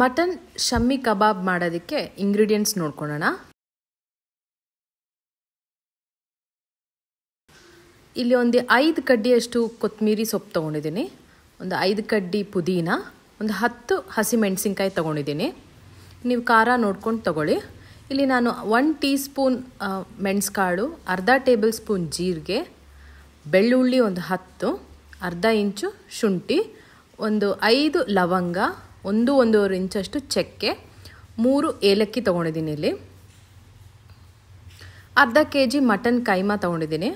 mutton Shami ಕಬಾಬ್ ಮಾಡೋದಕ್ಕೆ ingredients ನೋಡ್ಕೊಳ್ಳೋಣ ಇಲ್ಲಿ ಒಂದು ಐದು ಕಡ್ಡಿಯಷ್ಟು ಕೊತ್ತಂಬರಿ ಸೊಪ್ಪು ತೊಗೊಂಡಿದ್ದೀನಿ ಒಂದು ಐದು ಕಡ್ಡಿ ಪುದೀನ ಒಂದು ಹತ್ತು ಹಸಿಮೆಣಸಿನ್ಕಾಯಿ ತೊಗೊಂಡಿದ್ದೀನಿ ನೀವು ಖಾರ ನೋಡ್ಕೊಂಡು ತೊಗೊಳ್ಳಿ ಇಲ್ಲಿ ನಾನು ಒನ್ ಟೀ ಸ್ಪೂನ್ ಮೆಣಸುಕಾಳು ಅರ್ಧ ಟೇಬಲ್ ಸ್ಪೂನ್ ಜೀರಿಗೆ ಬೆಳ್ಳುಳ್ಳಿ ಒಂದು ಹತ್ತು ಅರ್ಧ ಇಂಚು ಶುಂಠಿ ಒಂದು ಐದು ಲವಂಗ ಒಂದು ಒಂದೂವರೆ ಇಂಚಷ್ಟು ಚಕ್ಕೆ ಮೂರು ಏಲಕ್ಕಿ ತೊಗೊಂಡಿದ್ದೀನಿ ಇಲ್ಲಿ ಅರ್ಧ ಕೆ ಜಿ ಮಟನ್ ಕೈಮಾ ತೊಗೊಂಡಿದ್ದೀನಿ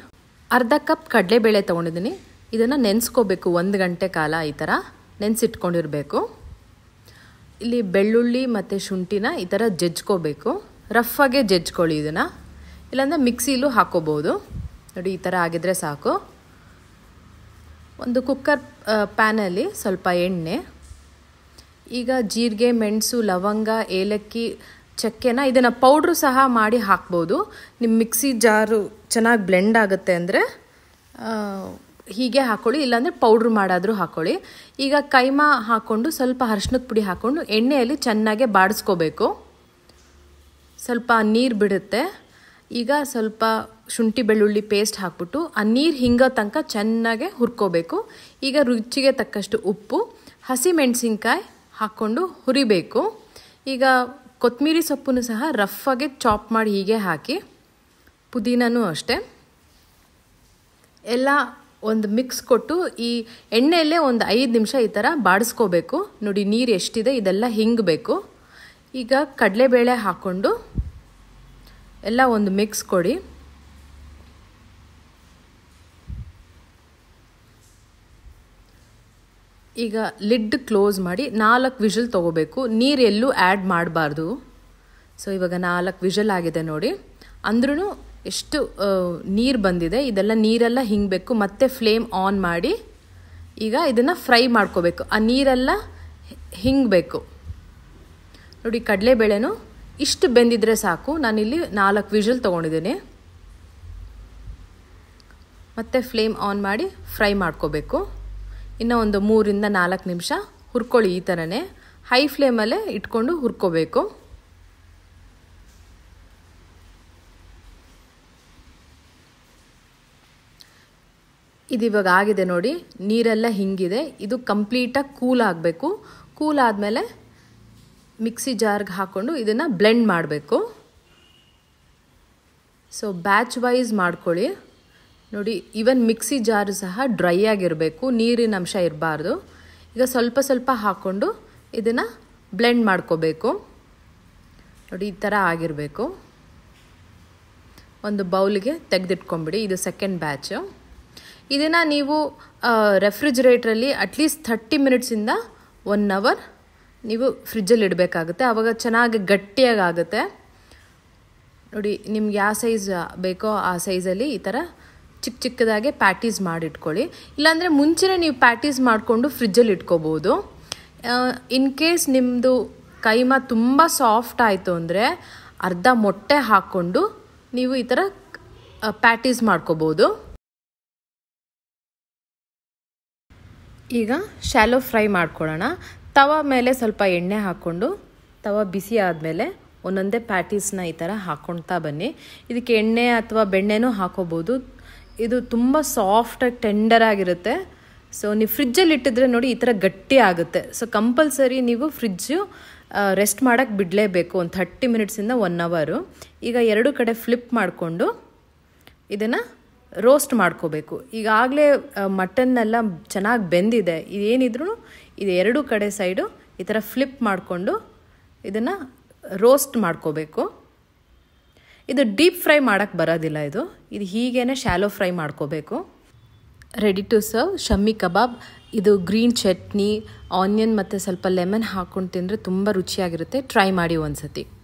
ಅರ್ಧ ಕಪ್ ಕಡಲೆಬೇಳೆ ತೊಗೊಂಡಿದ್ದೀನಿ ಇದನ್ನು ನೆನೆಸ್ಕೋಬೇಕು ಒಂದು ಗಂಟೆ ಕಾಲ ಈ ಥರ ನೆನೆಸಿಟ್ಕೊಂಡಿರಬೇಕು ಇಲ್ಲಿ ಬೆಳ್ಳುಳ್ಳಿ ಮತ್ತು ಶುಂಠಿನ ಈ ಥರ ಜಜ್ಕೋಬೇಕು ರಫಾಗೆ ಜಜ್ಕೊಳ್ಳಿ ಇದನ್ನು ಇಲ್ಲಾಂದರೆ ಮಿಕ್ಸಿಲೂ ಹಾಕೋಬೋದು ನೋಡಿ ಈ ಥರ ಆಗಿದ್ರೆ ಸಾಕು ಒಂದು ಕುಕ್ಕರ್ ಪ್ಯಾನಲ್ಲಿ ಸ್ವಲ್ಪ ಎಣ್ಣೆ ಈಗ ಜೀರಿಗೆ ಮೆಣಸು ಲವಂಗ ಏಲಕ್ಕಿ ಚಕ್ಕೆನ ಇದನ್ನು ಪೌಡ್ರು ಸಹ ಮಾಡಿ ಹಾಕ್ಬೋದು ನಿಮ್ಮ ಮಿಕ್ಸಿ ಜಾರು ಚೆನ್ನಾಗಿ ಬ್ಲೆಂಡ್ ಆಗುತ್ತೆ ಅಂದರೆ ಹೀಗೆ ಹಾಕ್ಕೊಳ್ಳಿ ಇಲ್ಲಾಂದರೆ ಪೌಡ್ರ್ ಮಾಡಾದರೂ ಹಾಕ್ಕೊಳ್ಳಿ ಈಗ ಕೈಮಾ ಹಾಕ್ಕೊಂಡು ಸ್ವಲ್ಪ ಅರ್ಶಿನದ ಪುಡಿ ಹಾಕ್ಕೊಂಡು ಎಣ್ಣೆಯಲ್ಲಿ ಚೆನ್ನಾಗೆ ಬಾಡಿಸ್ಕೋಬೇಕು ಸ್ವಲ್ಪ ನೀರು ಬಿಡುತ್ತೆ ಈಗ ಸ್ವಲ್ಪ ಶುಂಠಿ ಬೆಳ್ಳುಳ್ಳಿ ಪೇಸ್ಟ್ ಹಾಕ್ಬಿಟ್ಟು ಆ ನೀರು ಹಿಂಗ ತನಕ ಚೆನ್ನಾಗೆ ಹುರ್ಕೋಬೇಕು ಈಗ ರುಚಿಗೆ ತಕ್ಕಷ್ಟು ಉಪ್ಪು ಹಸಿ ಹಾಕ್ಕೊಂಡು ಹುರಿಬೇಕು ಈಗ ಕೊತ್ತಂಬರಿ ಸೊಪ್ಪನ್ನು ಸಹ ರಫಾಗಿ ಚಾಪ್ ಮಾಡಿ ಹೀಗೆ ಹಾಕಿ ಪುದೀನೂ ಅಷ್ಟೆ ಎಲ್ಲ ಒಂದು ಮಿಕ್ಸ್ ಕೊಟ್ಟು ಈ ಎಣ್ಣೆಯಲ್ಲೇ ಒಂದು ಐದು ನಿಮಿಷ ಈ ಥರ ಬಾಡಿಸ್ಕೋಬೇಕು ನೋಡಿ ನೀರು ಎಷ್ಟಿದೆ ಇದೆಲ್ಲ ಹಿಂಗಬೇಕು ಈಗ ಕಡಲೆಬೇಳೆ ಹಾಕ್ಕೊಂಡು ಎಲ್ಲ ಒಂದು ಮಿಕ್ಸ್ ಕೊಡಿ ಈಗ ಲಿಡ್ ಕ್ಲೋಸ್ ಮಾಡಿ ನಾಲ್ಕು ವಿಷಲ್ ತೊಗೋಬೇಕು ನೀರು ಎಲ್ಲೂ ಆ್ಯಡ್ ಮಾಡಬಾರ್ದು ಸೊ ಇವಾಗ ನಾಲ್ಕು ವಿಷಲ್ ಆಗಿದೆ ನೋಡಿ ಅಂದ್ರೂ ಎಷ್ಟು ನೀರು ಬಂದಿದೆ ಇದೆಲ್ಲ ನೀರೆಲ್ಲ ಹಿಂಗಬೇಕು ಮತ್ತೆ ಫ್ಲೇಮ್ ಆನ್ ಮಾಡಿ ಈಗ ಇದನ್ನು ಫ್ರೈ ಮಾಡ್ಕೋಬೇಕು ಆ ನೀರೆಲ್ಲ ಹಿಂಗಬೇಕು ನೋಡಿ ಕಡಲೆಬೇಳೆನೂ ಇಷ್ಟು ಬೆಂದಿದ್ರೆ ಸಾಕು ನಾನಿಲ್ಲಿ ನಾಲ್ಕು ವಿಷಲ್ ತೊಗೊಂಡಿದ್ದೀನಿ ಮತ್ತು ಫ್ಲೇಮ್ ಆನ್ ಮಾಡಿ ಫ್ರೈ ಮಾಡ್ಕೋಬೇಕು ಇನ್ನೂ ಒಂದು ಮೂರಿಂದ ನಾಲ್ಕು ನಿಮಿಷ ಹುರ್ಕೊಳ್ಳಿ ಈ ಥರನೇ ಹೈ ಫ್ಲೇಮಲ್ಲೇ ಇಟ್ಕೊಂಡು ಹುರ್ಕೋಬೇಕು ಇದು ಇವಾಗ ಆಗಿದೆ ನೋಡಿ ನೀರೆಲ್ಲ ಹಿಂಗಿದೆ ಇದು ಕಂಪ್ಲೀಟಾಗಿ ಕೂಲ್ ಆಗಬೇಕು ಕೂಲ್ ಆದಮೇಲೆ ಮಿಕ್ಸಿ ಜಾರ್ಗೆ ಹಾಕ್ಕೊಂಡು ಇದನ್ನು ಬ್ಲೆಂಡ್ ಮಾಡಬೇಕು ಸೊ ಬ್ಯಾಚ್ ವೈಸ್ ಮಾಡ್ಕೊಳ್ಳಿ ನೋಡಿ ಇವನ್ ಮಿಕ್ಸಿ ಜಾರು ಸಹ ಡ್ರೈ ಆಗಿರಬೇಕು ನೀರಿನ ಅಂಶ ಇರಬಾರ್ದು ಈಗ ಸ್ವಲ್ಪ ಸ್ವಲ್ಪ ಹಾಕ್ಕೊಂಡು ಇದನ್ನು ಬ್ಲೆಂಡ್ ಮಾಡ್ಕೋಬೇಕು ನೋಡಿ ಈ ಥರ ಆಗಿರಬೇಕು ಒಂದು ಬೌಲ್ಗೆ ತೆಗೆದಿಟ್ಕೊಂಬಿಡಿ ಇದು ಸೆಕೆಂಡ್ ಬ್ಯಾಚು ಇದನ್ನು ನೀವು ರೆಫ್ರಿಜಿರೇಟ್ರಲ್ಲಿ ಅಟ್ಲೀಸ್ಟ್ ಥರ್ಟಿ ಮಿನಿಟ್ಸಿಂದ ಒನ್ ಅವರ್ ನೀವು ಫ್ರಿಜ್ಜಲ್ಲಿ ಇಡಬೇಕಾಗುತ್ತೆ ಆವಾಗ ಚೆನ್ನಾಗಿ ಗಟ್ಟಿಯಾಗುತ್ತೆ ನೋಡಿ ನಿಮ್ಗೆ ಯಾವ ಸೈಜ್ ಬೇಕೋ ಆ ಸೈಜಲ್ಲಿ ಈ ಥರ ಚಿಕ್ಕ ಚಿಕ್ಕದಾಗೆ ಪ್ಯಾಟೀಸ್ ಮಾಡಿಟ್ಕೊಳ್ಳಿ ಇಲ್ಲಾಂದರೆ ಮುಂಚೆನೇ ನೀವು ಪ್ಯಾಟೀಸ್ ಮಾಡಿಕೊಂಡು ಫ್ರಿಜ್ಜಲ್ಲಿ ಇಟ್ಕೋಬೋದು ಇನ್ ಕೇಸ್ ನಿಮ್ಮದು ಕೈಮ ತುಂಬ ಸಾಫ್ಟ್ ಆಯಿತು ಅಂದರೆ ಅರ್ಧ ಮೊಟ್ಟೆ ಹಾಕ್ಕೊಂಡು ನೀವು ಈ ಥರ ಪ್ಯಾಟೀಸ್ ಮಾಡ್ಕೋಬೋದು ಈಗ ಶ್ಯಾಲೋ ಫ್ರೈ ಮಾಡ್ಕೊಳ್ಳೋಣ ತವ ಮೇಲೆ ಸ್ವಲ್ಪ ಎಣ್ಣೆ ಹಾಕ್ಕೊಂಡು ತವ ಬಿಸಿ ಆದಮೇಲೆ ಒಂದೊಂದೇ ಪ್ಯಾಟೀಸ್ನ ಈ ಥರ ಹಾಕ್ಕೊಳ್ತಾ ಬನ್ನಿ ಇದಕ್ಕೆ ಎಣ್ಣೆ ಅಥವಾ ಬೆಣ್ಣೆನೂ ಹಾಕೋಬೋದು ಇದು ತುಂಬ ಸಾಫ್ಟಾಗಿ ಟೆಂಡರ್ ಆಗಿರುತ್ತೆ ಸೊ ನೀವು ಫ್ರಿಜ್ಜಲ್ಲಿ ಇಟ್ಟಿದ್ರೆ ನೋಡಿ ಈ ಥರ ಗಟ್ಟಿ ಆಗುತ್ತೆ ಸೊ ಕಂಪಲ್ಸರಿ ನೀವು ಫ್ರಿಜ್ಜು ರೆಸ್ಟ್ ಮಾಡೋಕ್ಕೆ ಬಿಡಲೇಬೇಕು ಒಂದು ಥರ್ಟಿ ಮಿನಿಟ್ಸಿಂದ ಒನ್ ಅವರು ಈಗ ಎರಡು ಕಡೆ ಫ್ಲಿಪ್ ಮಾಡಿಕೊಂಡು ಇದನ್ನು ರೋಸ್ಟ್ ಮಾಡ್ಕೋಬೇಕು ಈಗಾಗಲೇ ಮಟನ್ನೆಲ್ಲ ಚೆನ್ನಾಗಿ ಬೆಂದಿದೆ ಇದೇನಿದ್ರೂ ಇದು ಎರಡು ಕಡೆ ಸೈಡು ಈ ಥರ ಫ್ಲಿಪ್ ಮಾಡಿಕೊಂಡು ಇದನ್ನು ರೋಸ್ಟ್ ಮಾಡ್ಕೋಬೇಕು ಇದು ಡೀಪ್ ಫ್ರೈ ಮಾಡೋಕ್ಕೆ ಬರೋದಿಲ್ಲ ಇದು ಇದು ಹೀಗೇ ಶ್ಯಾಲೋ ಫ್ರೈ ಮಾಡ್ಕೋಬೇಕು ready to serve shammi kebab ಇದು ಗ್ರೀನ್ ಚಟ್ನಿ ಆನಿಯನ್ ಮತ್ತು ಸ್ವಲ್ಪ ಲೆಮನ್ ಹಾಕ್ಕೊಂಡು ತಿಂದರೆ ತುಂಬ ರುಚಿಯಾಗಿರುತ್ತೆ ಟ್ರೈ ಮಾಡಿ ಒಂದು